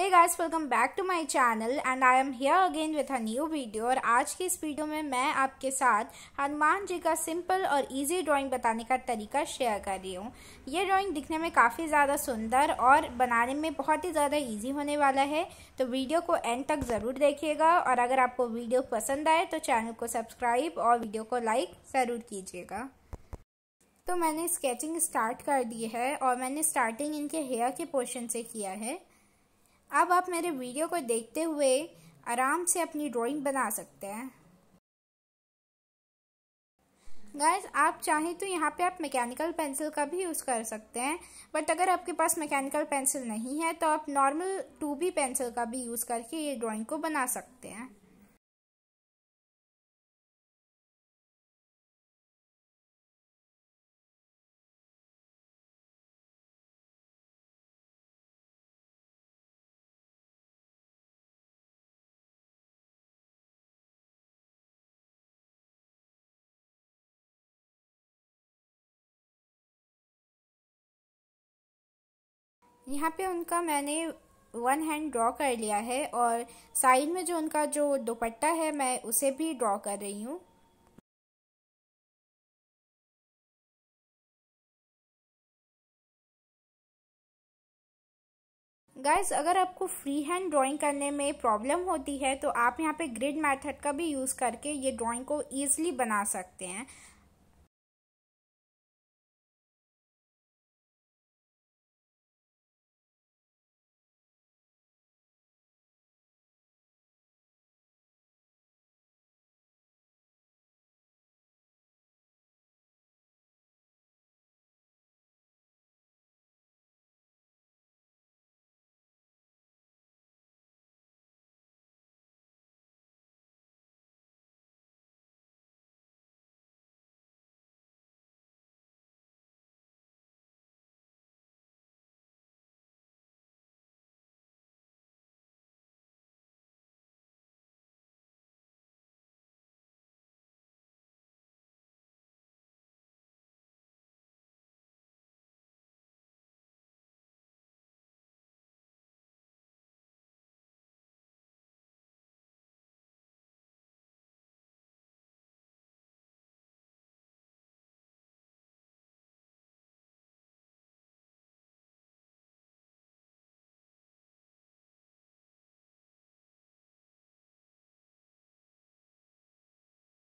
hey guys welcome back to my channel and I am here again with a new video और आज की इस video में मैं आपके साथ हनुमान जी का सिंपल और इजी ड्राइंग बताने का तरीका शेयर कर रही हूँ ये ड्राइंग दिखने में काफ़ी ज़्यादा सुंदर और बनाने में बहुत ही ज़्यादा इजी होने वाला है तो वीडियो को एंड तक ज़रूर देखिएगा और अगर आपको वीडियो पसंद आए तो चैनल को सब्सक्राइब और वीडियो को लाइक ज़रूर कीजिएगा तो मैंने स्केचिंग स्टार्ट कर दी है और मैंने स्टार्टिंग इनके हेयर के पोर्शन से किया है अब आप मेरे वीडियो को देखते हुए आराम से अपनी ड्राइंग बना सकते हैं गाइज आप चाहें तो यहाँ पे आप मैकेनिकल पेंसिल का भी यूज़ कर सकते हैं बट अगर आपके पास मैकेनिकल पेंसिल नहीं है तो आप नॉर्मल टू बी पेंसिल का भी यूज़ करके ये ड्राइंग को बना सकते हैं यहाँ पे उनका मैंने वन हैंड ड्रॉ कर लिया है और साइड में जो उनका जो दुपट्टा है मैं उसे भी ड्रॉ कर रही हूँ गाइज अगर आपको फ्री हैंड ड्राइंग करने में प्रॉब्लम होती है तो आप यहाँ पे ग्रिड मेथड का भी यूज़ करके ये ड्राइंग को ईजिली बना सकते हैं